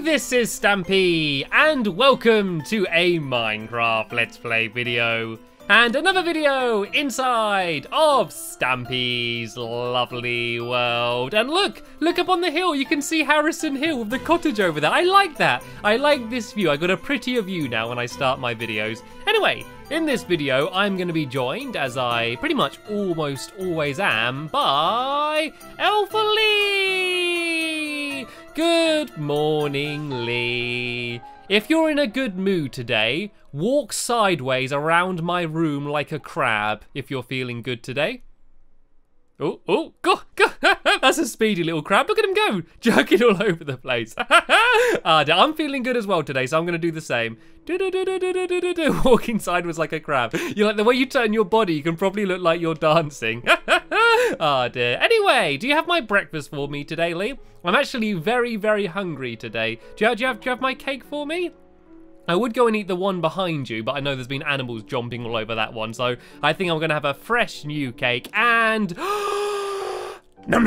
this is Stampy, and welcome to a Minecraft Let's Play video, and another video inside of Stampy's lovely world. And look, look up on the hill, you can see Harrison Hill with the cottage over there. I like that. I like this view. I got a prettier view now when I start my videos. Anyway, in this video, I'm going to be joined, as I pretty much almost always am, by Alpha Good morning, Lee. If you're in a good mood today, walk sideways around my room like a crab if you're feeling good today. Oh, oh, go, go. That's a speedy little crab. Look at him go, jerking all over the place. ah, I'm feeling good as well today, so I'm going to do the same. Do, do, do, Walking sideways like a crab. You're like, the way you turn your body, you can probably look like you're dancing. oh dear. Anyway, do you have my breakfast for me today, Lee? I'm actually very, very hungry today. Do you, do you, have, do you have my cake for me? I would go and eat the one behind you, but I know there's been animals jumping all over that one, so I think I'm going to have a fresh new cake and... There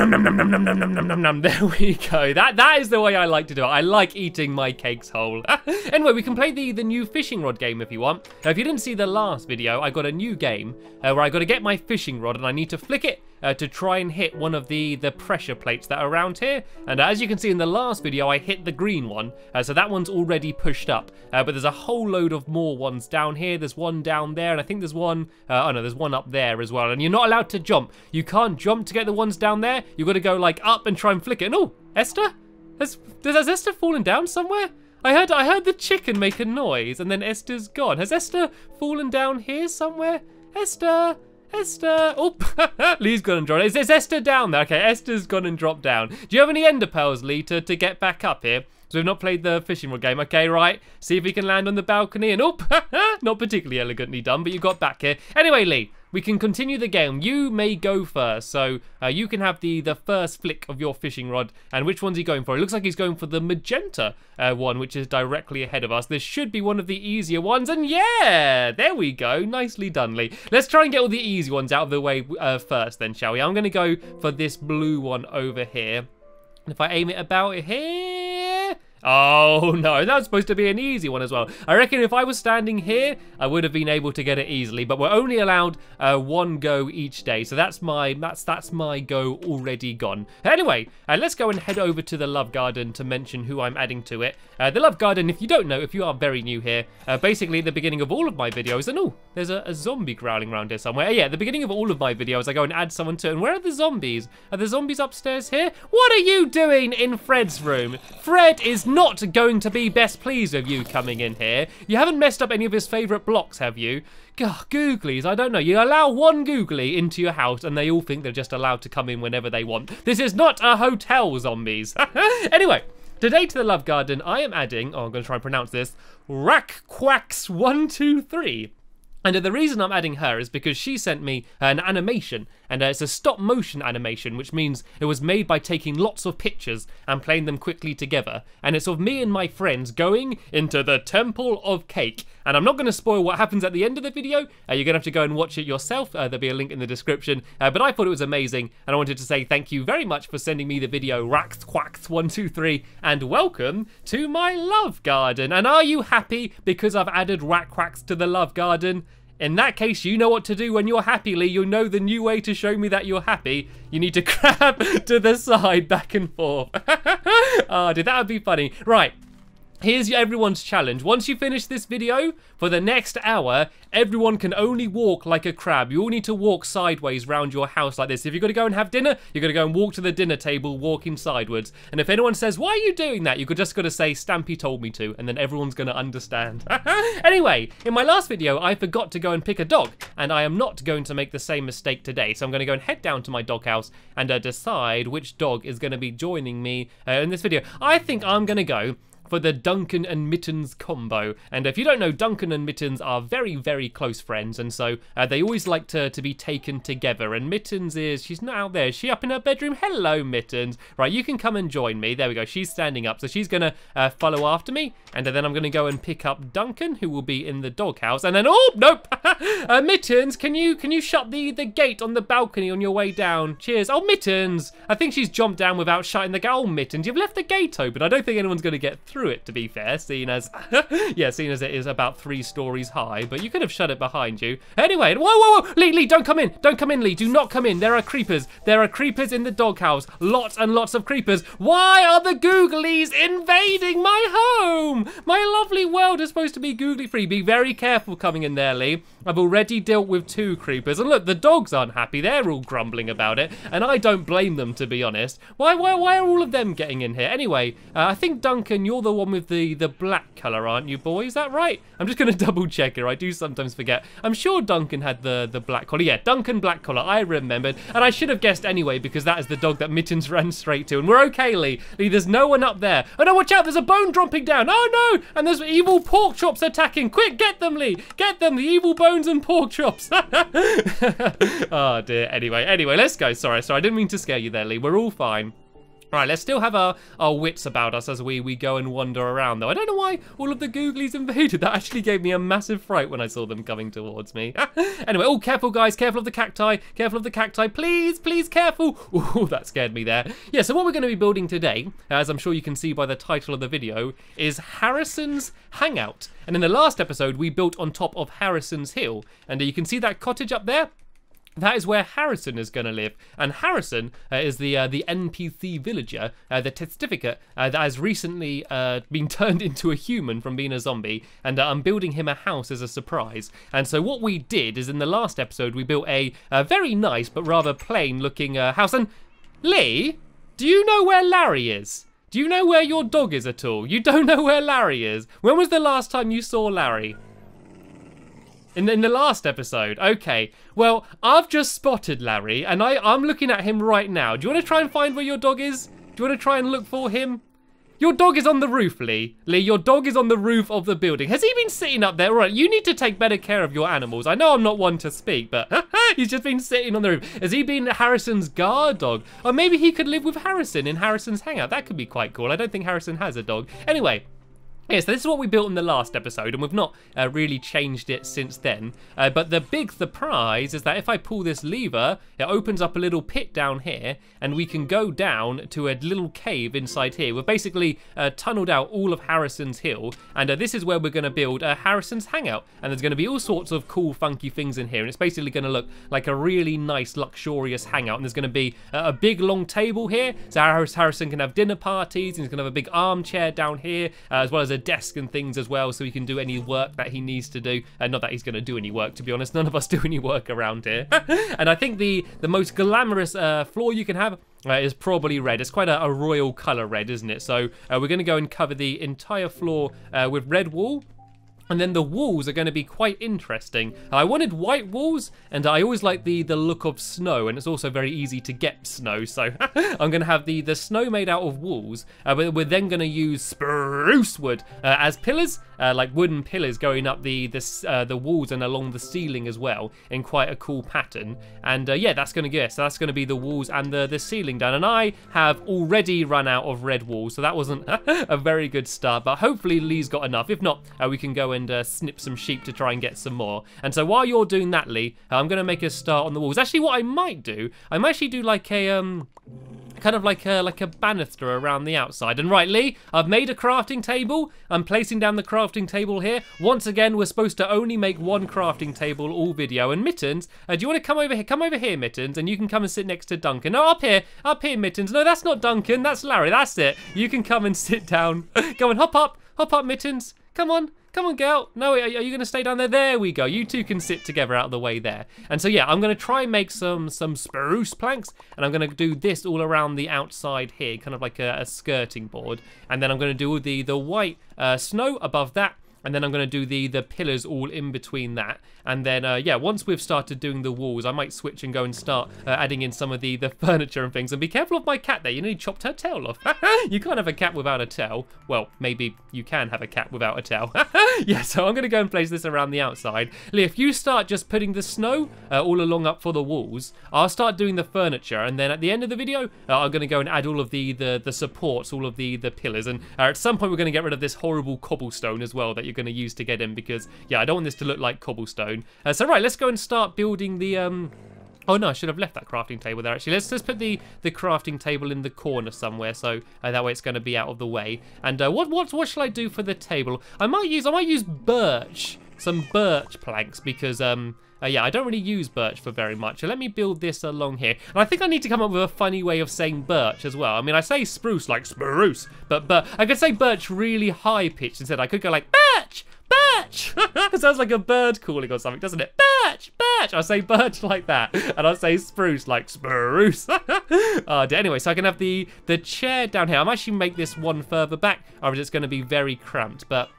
we go. That that is the way I like to do it. I like eating my cakes whole. anyway, we can play the the new fishing rod game if you want. Now, if you didn't see the last video, I got a new game uh, where I got to get my fishing rod and I need to flick it uh, to try and hit one of the the pressure plates that are around here. And as you can see in the last video, I hit the green one, uh, so that one's already pushed up. Uh, but there's a whole load of more ones down here. There's one down there, and I think there's one. Uh, oh no, there's one up there as well. And you're not allowed to jump. You can't jump to get the ones down there there. You've got to go like up and try and flick it. And oh, Esther? Has, has Esther fallen down somewhere? I heard I heard the chicken make a noise and then Esther's gone. Has Esther fallen down here somewhere? Esther! Esther! Oh, Lee's gone and dropped. Is, is Esther down there? Okay, Esther's gone and dropped down. Do you have any ender pearls, Lee, to, to get back up here? So we've not played the fishing rod game. Okay, right. See if we can land on the balcony. And oh, not particularly elegantly done, but you got back here. Anyway, Lee, we can continue the game. You may go first, so uh, you can have the, the first flick of your fishing rod. And which one's he going for? It looks like he's going for the magenta uh, one, which is directly ahead of us. This should be one of the easier ones. And yeah, there we go. Nicely done, Lee. Let's try and get all the easy ones out of the way uh, first then, shall we? I'm going to go for this blue one over here. If I aim it about here... Oh no, that was supposed to be an easy one as well. I reckon if I was standing here, I would have been able to get it easily, but we're only allowed uh, one go each day, so that's my that's that's my go already gone. Anyway, uh, let's go and head over to the Love Garden to mention who I'm adding to it. Uh, the Love Garden, if you don't know, if you are very new here, uh, basically the beginning of all of my videos, and oh, there's a, a, zombie growling around here somewhere. Yeah, the beginning of all of my videos, I go and add someone to it, and where are the zombies? Are the zombies upstairs here? What are you doing in Fred's room? Fred is not going to be best pleased with you coming in here. You haven't messed up any of his favourite blocks, have you? Gah, googlies, I don't know. You allow one googly into your house and they all think they're just allowed to come in whenever they want. This is not a hotel, zombies. anyway. Today to the Love Garden, I am adding, oh, I'm going to try and pronounce this, Rack Quacks 123. And the reason I'm adding her is because she sent me an animation and uh, it's a stop motion animation, which means it was made by taking lots of pictures and playing them quickly together. And it's of me and my friends going into the Temple of Cake. And I'm not going to spoil what happens at the end of the video. Uh, you're going to have to go and watch it yourself. Uh, there'll be a link in the description. Uh, but I thought it was amazing, and I wanted to say thank you very much for sending me the video Raxquax 123 and welcome to my love garden. And are you happy because I've added Raxquax to the love garden? In that case, you know what to do when you're happy, Lee. You know the new way to show me that you're happy. You need to crab to the side back and forth. Ah, oh, dude, that would be funny. Right, Here's everyone's challenge. Once you finish this video, for the next hour, everyone can only walk like a crab. You all need to walk sideways round your house like this. If you're going to go and have dinner, you're going to go and walk to the dinner table walking sideways. And if anyone says, why are you doing that? You're just going to say, Stampy told me to, and then everyone's going to understand. anyway, in my last video, I forgot to go and pick a dog, and I am not going to make the same mistake today. So I'm going to go and head down to my doghouse and uh, decide which dog is going to be joining me uh, in this video. I think I'm going to go for the Duncan and Mittens combo. And if you don't know, Duncan and Mittens are very, very close friends, and so uh, they always like to, to be taken together. And Mittens is, she's not out there, is she up in her bedroom? Hello, Mittens. Right, you can come and join me. There we go, she's standing up, so she's gonna uh, follow after me, and then I'm gonna go and pick up Duncan, who will be in the doghouse, and then, oh, nope! uh, Mittens, can you can you shut the, the gate on the balcony on your way down? Cheers. Oh, Mittens! I think she's jumped down without shutting the gate. Oh, Mittens, you've left the gate open. I don't think anyone's gonna get through through it, to be fair, seeing as, yeah, seeing as it is about three stories high, but you could have shut it behind you. Anyway, whoa, whoa, whoa, Lee, Lee, don't come in, don't come in, Lee, do not come in, there are creepers, there are creepers in the doghouse, lots and lots of creepers. Why are the Googlies invading my home? My lovely world is supposed to be googly-free, be very careful coming in there, Lee. I've already dealt with two creepers, and look, the dogs aren't happy, they're all grumbling about it, and I don't blame them, to be honest. Why, why, why are all of them getting in here? Anyway, uh, I think, Duncan, you're the the one with the, the black colour, aren't you, boy? Is that right? I'm just going to double check here. I do sometimes forget. I'm sure Duncan had the, the black collar. Yeah, Duncan black collar. I remembered. And I should have guessed anyway because that is the dog that Mittens ran straight to. And we're okay, Lee. Lee, there's no one up there. Oh, no, watch out. There's a bone dropping down. Oh, no. And there's evil pork chops attacking. Quick, get them, Lee. Get them. The evil bones and pork chops. oh, dear. Anyway, anyway, let's go. Sorry, sorry. I didn't mean to scare you there, Lee. We're all fine. All right, let's still have our, our wits about us as we, we go and wander around, though. I don't know why all of the Googlies invaded. That actually gave me a massive fright when I saw them coming towards me. anyway, oh, careful, guys. Careful of the cacti. Careful of the cacti. Please, please, careful. Oh, that scared me there. Yeah, so what we're going to be building today, uh, as I'm sure you can see by the title of the video, is Harrison's Hangout. And in the last episode, we built on top of Harrison's Hill. And uh, you can see that cottage up there? that is where Harrison is going to live, and Harrison uh, is the uh, the NPC villager, uh, the testificate uh, that has recently uh, been turned into a human from being a zombie, and uh, I'm building him a house as a surprise. And so what we did is in the last episode we built a, a very nice but rather plain looking house. And Lee, do you know where Larry is? Do you know where your dog is at all? You don't know where Larry is. When was the last time you saw Larry? In, in the last episode. Okay. Well, I've just spotted Larry, and I, I'm looking at him right now. Do you want to try and find where your dog is? Do you want to try and look for him? Your dog is on the roof, Lee. Lee, your dog is on the roof of the building. Has he been sitting up there? All right, you need to take better care of your animals. I know I'm not one to speak, but he's just been sitting on the roof. Has he been Harrison's guard dog? Or maybe he could live with Harrison in Harrison's hangout. That could be quite cool. I don't think Harrison has a dog. Anyway, yeah, so this is what we built in the last episode, and we've not uh, really changed it since then. Uh, but the big surprise is that if I pull this lever, it opens up a little pit down here, and we can go down to a little cave inside here. We've basically uh, tunneled out all of Harrison's Hill, and uh, this is where we're going to build a uh, Harrison's Hangout. And there's going to be all sorts of cool, funky things in here, and it's basically going to look like a really nice, luxurious hangout. And there's going to be a big, long table here, so Harrison can have dinner parties, and he's going to have a big armchair down here, uh, as well as a desk and things as well so he can do any work that he needs to do. And uh, not that he's going to do any work, to be honest. None of us do any work around here. and I think the, the most glamorous uh, floor you can have uh, is probably red. It's quite a, a royal colour red, isn't it? So uh, we're going to go and cover the entire floor uh, with red wall. And then the walls are going to be quite interesting. I wanted white walls, and I always like the, the look of snow, and it's also very easy to get snow, so I'm going to have the, the snow made out of walls, uh, but we're then going to use spruce wood uh, as pillars, uh, like wooden pillars going up the, the, uh, the walls and along the ceiling as well, in quite a cool pattern. And uh, yeah, that's going to get, so that's going to be the walls and the, the ceiling done. And I have already run out of red walls, so that wasn't a very good start, but hopefully Lee's got enough. If not, uh, we can go and and uh, snip some sheep to try and get some more. And so while you're doing that, Lee, uh, I'm going to make a start on the walls. Actually, what I might do, I might actually do like a... um kind of like a like a banister around the outside. And right, Lee, I've made a crafting table. I'm placing down the crafting table here. Once again, we're supposed to only make one crafting table all video. And Mittens, uh, do you want to come over here? Come over here, Mittens, and you can come and sit next to Duncan. No, up here, up here, Mittens. No, that's not Duncan. That's Larry. That's it. You can come and sit down. Go and hop up, hop up, Mittens. Come on. Come on, girl. No, are, you going to stay down there? There we go. You two can sit together out of the way there. And so, yeah, I'm going to try and make some, some spruce planks, and I'm going to do this all around the outside here, kind of like a, a skirting board. And then I'm going to do all the, the white uh, snow above that, and then I'm going to do the the pillars all in between that and then uh, yeah once we've started doing the walls I might switch and go and start uh, adding in some of the the furniture and things and be careful of my cat there you nearly chopped her tail off you can't have a cat without a tail well maybe you can have a cat without a tail yeah so I'm gonna go and place this around the outside Lee if you start just putting the snow uh, all along up for the walls I'll start doing the furniture and then at the end of the video uh, I'm gonna go and add all of the the, the supports all of the the pillars and uh, at some point we're gonna get rid of this horrible cobblestone as well that you you're going to use to get in because, yeah, I don't want this to look like cobblestone. Uh, so, right, let's go and start building the... Um, Oh no, I should have left that crafting table there actually. Let's let's put the, the crafting table in the corner somewhere so uh, that way it's going to be out of the way. And uh, what what what should I do for the table? I might use I might use birch, some birch planks because um uh, yeah, I don't really use birch for very much. So let me build this along here. And I think I need to come up with a funny way of saying birch as well. I mean, I say spruce like spruce, but but I could say birch really high pitched instead. I could go like Birch! it sounds like a bird calling or something, doesn't it? Birch! Birch! I say birch like that, and I say spruce like spruce. uh, anyway, so I can have the, the chair down here. I am actually make this one further back, or it's going to be very cramped? But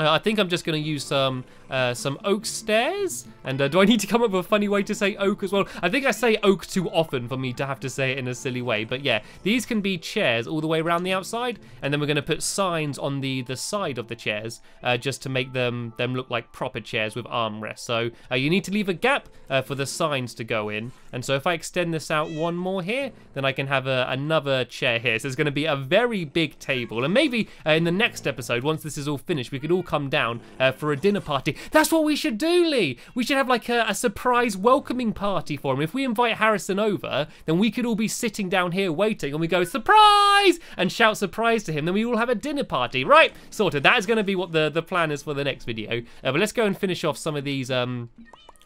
uh, I think I'm just going to use some uh, some oak stairs. And uh, do I need to come up with a funny way to say oak as well? I think I say oak too often for me to have to say it in a silly way. But yeah, these can be chairs all the way around the outside. And then we're going to put signs on the, the side of the chairs uh, just to make them, them look like proper chairs with armrests. So uh, you need to leave a gap uh, for the signs to go in. And so if I extend this out one more here, then I can have a, another chair here. So it's going to be a very big table. And maybe in the next episode, once this is all finished, we could all come down uh, for a dinner party. That's what we should do, Lee. We should have like a, a, surprise welcoming party for him. If we invite Harrison over, then we could all be sitting down here waiting and we go, surprise! And shout surprise to him. Then we all have a dinner party. Right, sorted. That is going to be what the, the plan is for the next video. Uh, but let's go and finish off some of these... Um,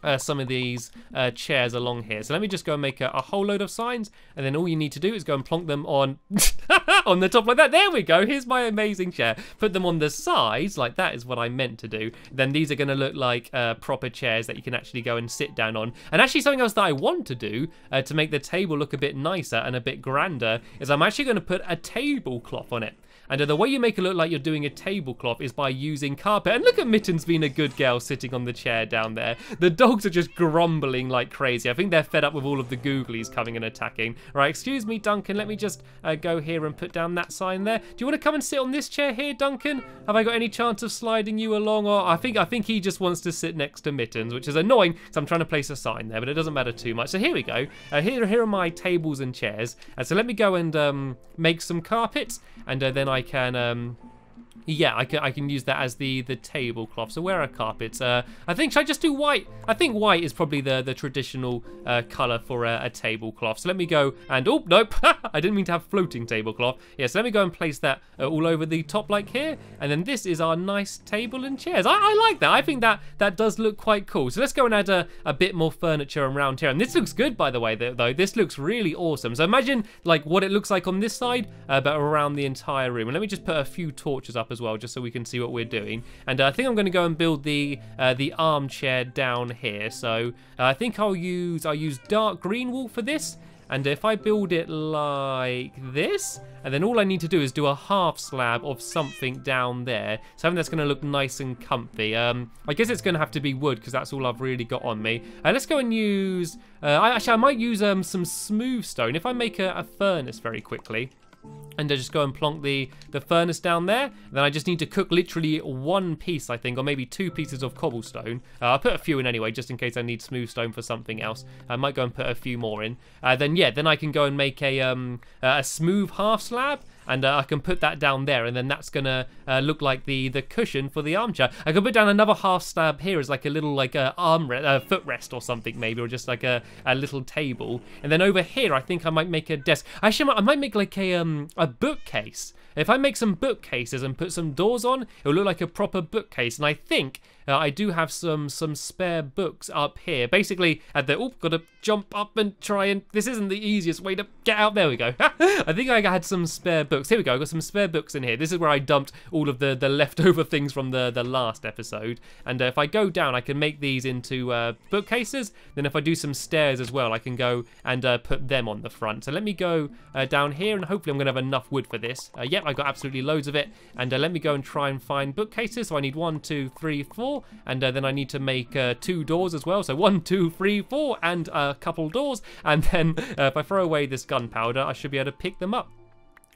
uh, some of these uh, chairs along here. So let me just go and make a, a, whole load of signs, and then all you need to do is go and plonk them on on the top like that. There we go. Here's my amazing chair. Put them on the sides like that is what I meant to do. Then these are going to look like uh, proper chairs that you can actually go and sit down on. And actually something else that I want to do uh, to make the table look a bit nicer and a bit grander is I'm actually going to put a tablecloth on it. And uh, the way you make it look like you're doing a tablecloth is by using carpet. And look at Mittens being a good girl sitting on the chair down there. The dogs are just grumbling like crazy. I think they're fed up with all of the googlies coming and attacking. Right, excuse me, Duncan. Let me just uh, go here and put down that sign there. Do you want to come and sit on this chair here, Duncan? Have I got any chance of sliding you along? Or I think I think he just wants to sit next to Mittens, which is annoying because I'm trying to place a sign there, but it doesn't matter too much. So here we go. Uh, here, here are my tables and chairs. Uh, so let me go and um, make some carpets, and uh, then I can um, yeah, I can, I can use that as the, the tablecloth. So where are carpets? Uh, I think, should I just do white? I think white is probably the, the traditional uh, colour for a, a tablecloth. So let me go and, oh, nope, I didn't mean to have floating tablecloth. Yeah, so let me go and place that uh, all over the top like here. And then this is our nice table and chairs. I, I like that. I think that, that does look quite cool. So let's go and add a, a bit more furniture around here. And this looks good, by the way, though. This looks really awesome. So imagine like what it looks like on this side, uh, but around the entire room. And let me just put a few torches up as well, just so we can see what we're doing. And uh, I think I'm going to go and build the uh, the armchair down here. So uh, I think I'll use I'll use dark green wool for this. And if I build it like this, and then all I need to do is do a half slab of something down there, something that's going to look nice and comfy. Um, I guess it's going to have to be wood because that's all I've really got on me. Uh, let's go and use, uh, I, actually I might use um, some smooth stone if I make a, a furnace very quickly and I just go and plonk the, the furnace down there. Then I just need to cook literally one piece, I think, or maybe two pieces of cobblestone. Uh, I'll put a few in anyway, just in case I need smooth stone for something else. I might go and put a few more in. Uh, then, yeah, then I can go and make a, um, a smooth half slab and uh, I can put that down there and then that's gonna uh, look like the the cushion for the armchair I can put down another half slab here as like a little like a uh, arm uh, footrest or something maybe or just like a, a little table and then over here I think I might make a desk actually I might make like a um a bookcase if I make some bookcases and put some doors on it'll look like a proper bookcase and I think uh, I do have some some spare books up here. Basically, at uh, the oh, gotta jump up and try and this isn't the easiest way to get out. There we go. I think I had some spare books. Here we go. I got some spare books in here. This is where I dumped all of the the leftover things from the the last episode. And uh, if I go down, I can make these into uh, bookcases. Then if I do some stairs as well, I can go and uh, put them on the front. So let me go uh, down here, and hopefully I'm gonna have enough wood for this. yep, I got absolutely loads of it. And let me go and try and find bookcases. So I need one, two, three, four four. And uh, then I need to make uh, two doors as well. So one, two, three, four, and a couple doors. And then uh, if I throw away this gunpowder, I should be able to pick them up.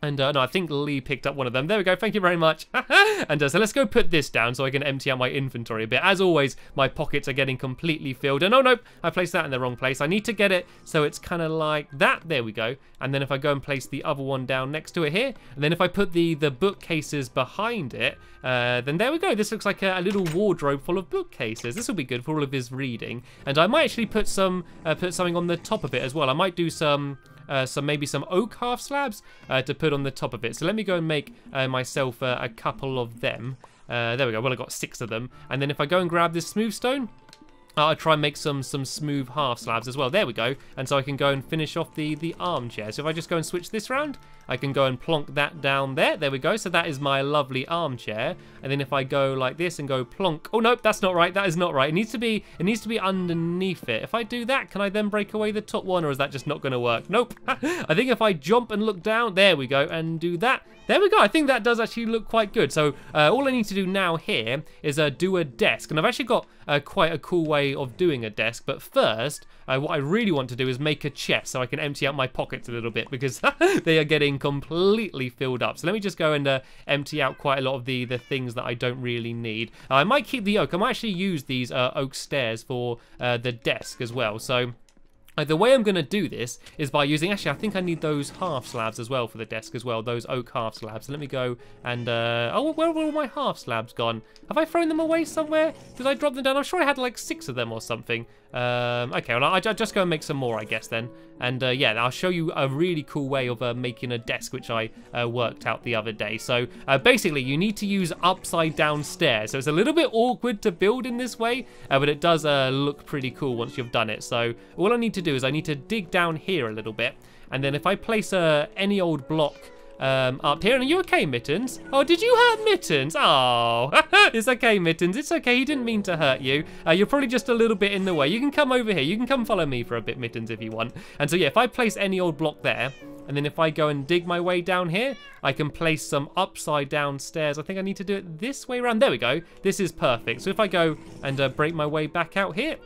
And uh, no, I think Lee picked up one of them. There we go. Thank you very much. and uh, so let's go put this down so I can empty out my inventory a bit. As always, my pockets are getting completely filled. And oh, nope, I placed that in the wrong place. I need to get it so it's kind of like that. There we go. And then if I go and place the other one down next to it here, and then if I put the, the bookcases behind it, uh, then there we go. This looks like a, a little wardrobe full of bookcases. This will be good for all of his reading. And I might actually put some uh, put something on the top of it as well. I might do some uh, some maybe some oak half slabs uh, to put on the top of it. So let me go and make uh, myself uh, a couple of them. Uh, there we go. Well, I got six of them. And then if I go and grab this smooth stone, I'll try and make some some smooth half slabs as well. There we go. And so I can go and finish off the, the armchair. So if I just go and switch this round, I can go and plonk that down there. There we go. So that is my lovely armchair. And then if I go like this and go plonk. Oh, nope, that's not right. That is not right. It needs to be, it needs to be underneath it. If I do that, can I then break away the top one or is that just not going to work? Nope. I think if I jump and look down, there we go, and do that. There we go. I think that does actually look quite good. So uh, all I need to do now here is uh, do a desk. And I've actually got uh, quite a cool way of doing a desk. But first, uh, what I really want to do is make a chest so I can empty out my pockets a little bit because they are getting completely filled up. So let me just go and uh, empty out quite a lot of the, the things that I don't really need. I might keep the oak. I might actually use these uh, oak stairs for uh, the desk as well. So... Uh, the way I'm going to do this is by using, actually I think I need those half slabs as well for the desk as well, those oak half slabs. So let me go and, uh, oh, where were all my half slabs gone? Have I thrown them away somewhere? Did I drop them down? I'm sure I had like six of them or something. Um, okay, well, I'll, just go and make some more, I guess, then. And uh, yeah, I'll show you a really cool way of uh, making a desk, which I uh, worked out the other day. So uh, basically, you need to use upside down stairs. So it's a little bit awkward to build in this way, uh, but it does uh, look pretty cool once you've done it. So all I need to do is I need to dig down here a little bit. And then if I place any old block um, up here. And are you okay, Mittens? Oh, did you hurt Mittens? Oh, it's okay, Mittens. It's okay. He didn't mean to hurt you. Uh, you're probably just a little bit in the way. You can come over here. You can come follow me for a bit, Mittens, if you want. And so, yeah, if I place any old block there, and then if I go and dig my way down here, I can place some upside down stairs. I think I need to do it this way around. There we go. This is perfect. So if I go and uh, break my way back out here,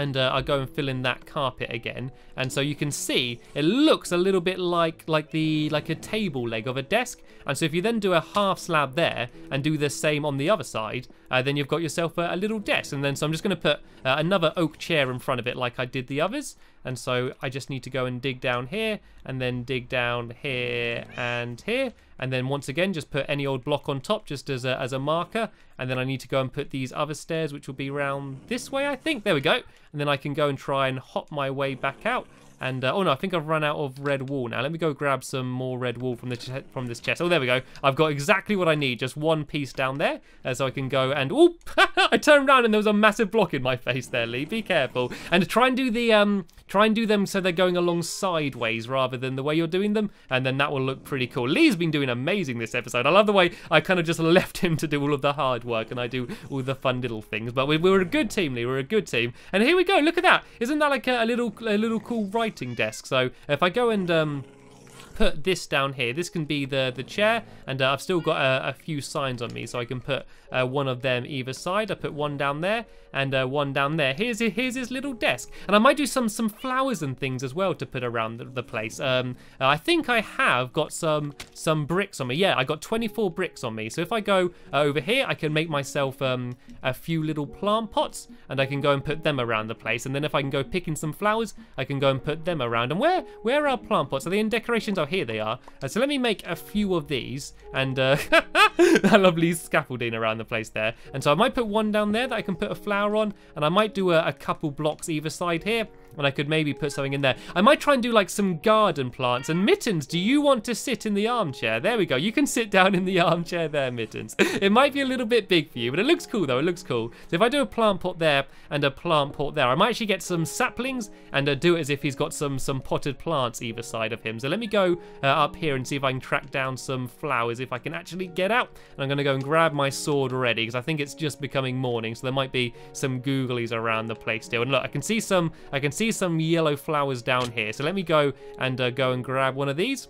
and uh, I go and fill in that carpet again. And so you can see it looks a little bit like like the like a table leg of a desk. And so if you then do a half slab there and do the same on the other side, uh, then you've got yourself a, a, little desk. And then so I'm just going to put uh, another oak chair in front of it like I did the others. And so I just need to go and dig down here and then dig down here and here. And then once again, just put any old block on top just as a, as a marker. And then I need to go and put these other stairs, which will be round this way, I think. There we go. And then I can go and try and hop my way back out. And, uh, oh no, I think I've run out of red wool now. Let me go grab some more red wool from, the from this chest. Oh, there we go. I've got exactly what I need. Just one piece down there. Uh, so I can go and, oop. I turned around and there was a massive block in my face there, Lee. Be careful. And try and do the, um, try and do them so they're going along sideways rather than the way you're doing them. And then that will look pretty cool. Lee's been doing amazing this episode. I love the way I kind of just left him to do all of the hard work and I do all the fun little things. But we, we were a good team, Lee. We are a good team. And here we go. Look at that. Isn't that like a, a little, a little cool Right writing desk. So if I go and um, put this down here. This can be the, the chair, and uh, I've still got a, a, few signs on me, so I can put uh, one of them either side. I put one down there and uh, one down there. Here's his, here's his little desk, and I might do some some flowers and things as well to put around the, the place. Um, I think I have got some some bricks on me. Yeah, I got 24 bricks on me. So if I go uh, over here, I can make myself um, a few little plant pots, and I can go and put them around the place. And then if I can go picking some flowers, I can go and put them around. And where where are plant pots? Are they in decorations? Oh, here they are. Uh, so let me make a few of these and uh, that lovely scaffolding around the place there. And so I might put one down there that I can put a flower on and I might do a, a couple blocks either side here and I could maybe put something in there. I might try and do like some garden plants. And Mittens, do you want to sit in the armchair? There we go. You can sit down in the armchair there, Mittens. It might be a little bit big for you, but it looks cool though. It looks cool. So if I do a plant pot there and a plant pot there, I might actually get some saplings and uh, do it as if he's got some, some potted plants either side of him. So let me go uh, up here and see if I can track down some flowers, if I can actually get out. And I'm going to go and grab my sword ready because I think it's just becoming morning. So there might be some googlies around the place still. And look, I can see some, I can see see some yellow flowers down here. So let me go and uh, go and grab one of these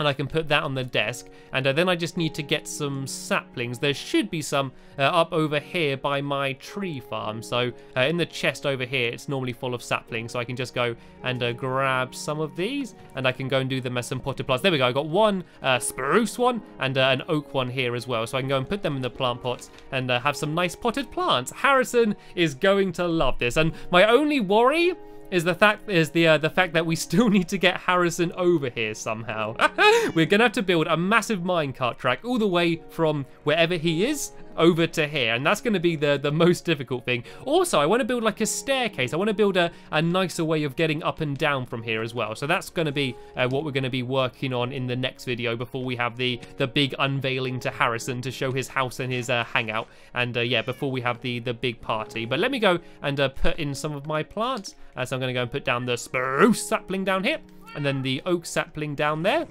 and I can put that on the desk. And uh, then I just need to get some saplings. There should be some uh, up over here by my tree farm. So uh, in the chest over here, it's normally full of saplings. So I can just go and uh, grab some of these and I can go and do them as some potted plants. There we go. I got one uh, spruce one and uh, an oak one here as well. So I can go and put them in the plant pots and have some nice potted plants. Harrison is going to love this. And my only worry is the fact is the uh, the fact that we still need to get Harrison over here somehow. We're gonna have to build a massive minecart track all the way from wherever he is over to here. And that's going to be the, the most difficult thing. Also, I want to build like a staircase. I want to build a, a nicer way of getting up and down from here as well. So that's going to be uh, what we're going to be working on in the next video before we have the, the big unveiling to Harrison to show his house and his uh, hangout. And uh, yeah, before we have the, the big party. But let me go and uh, put in some of my plants. Uh, so I'm going to go and put down the spruce sapling down here and then the oak sapling down there.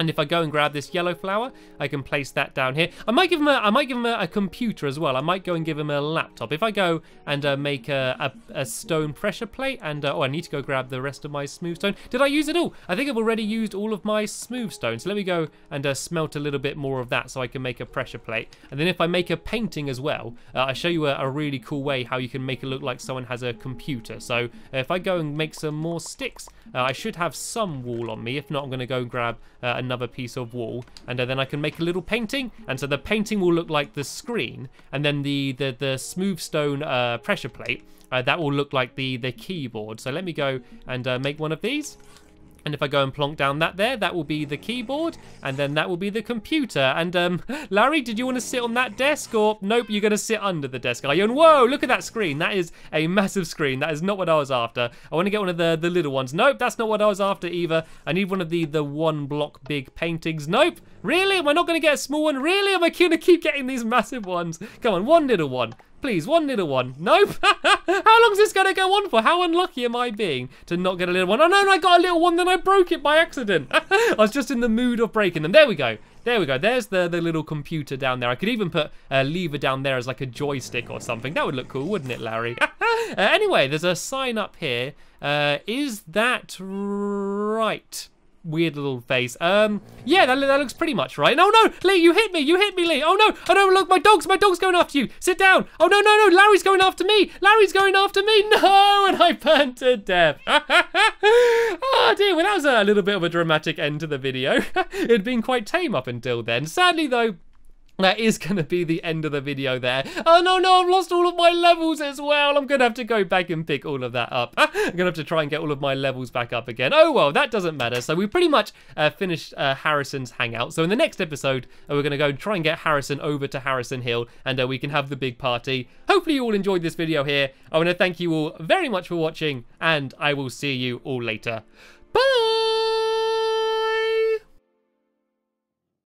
And if I go and grab this yellow flower, I can place that down here. I might give him a, I might give him a, a computer as well. I might go and give him a laptop. If I go and uh, make a, a, a, stone pressure plate and, uh, oh, I need to go grab the rest of my smooth stone. Did I use it all? I think I've already used all of my smooth stone. So let me go and uh, smelt a little bit more of that so I can make a pressure plate. And then if I make a painting as well, uh, I show you a, really cool way how you can make it look like someone has a computer. So if I go and make some more sticks, uh, I should have some wool on me. If not, I'm going to go and grab another uh, another piece of wall and then I can make a little painting and so the painting will look like the screen and then the the, the smooth stone uh, pressure plate uh, that will look like the the keyboard so let me go and uh, make one of these and if I go and plonk down that there, that will be the keyboard, and then that will be the computer. And um, Larry, did you want to sit on that desk, or nope, you're going to sit under the desk, are you? And whoa, look at that screen. That is a massive screen. That is not what I was after. I want to get one of the, the little ones. Nope, that's not what I was after either. I need one of the, the one block big paintings. Nope, really? Am I not going to get a small one? Really? Am I going to keep getting these massive ones? Come on, one little one. Please, one little one. Nope. How long is this going to go on for? How unlucky am I being to not get a little one? Oh, no, I got a little one, then I broke it by accident. I was just in the mood of breaking them. There we go. There we go. There's the, the little computer down there. I could even put a lever down there as like a joystick or something. That would look cool, wouldn't it, Larry? uh, anyway, there's a sign up here. Uh, is that right? weird little face. Um, yeah, that, that looks pretty much right. No, oh, no, Lee, you hit me. You hit me, Lee. Oh, no. Oh, no, look, my dog's, my dog's going after you. Sit down. Oh, no, no, no. Larry's going after me. Larry's going after me. No, and I burned to death. oh, dear. Well, that was a little bit of a dramatic end to the video. It'd been quite tame up until then. Sadly, though, that is going to be the end of the video there. Oh no, no, I've lost all of my levels as well. I'm going to have to go back and pick all of that up. I'm going to have to try and get all of my levels back up again. Oh well, that doesn't matter. So we pretty much uh, finished uh, Harrison's hangout. So in the next episode, uh, we're going to go and try and get Harrison over to Harrison Hill and uh, we can have the big party. Hopefully you all enjoyed this video here. I want to thank you all very much for watching and I will see you all later. Bye!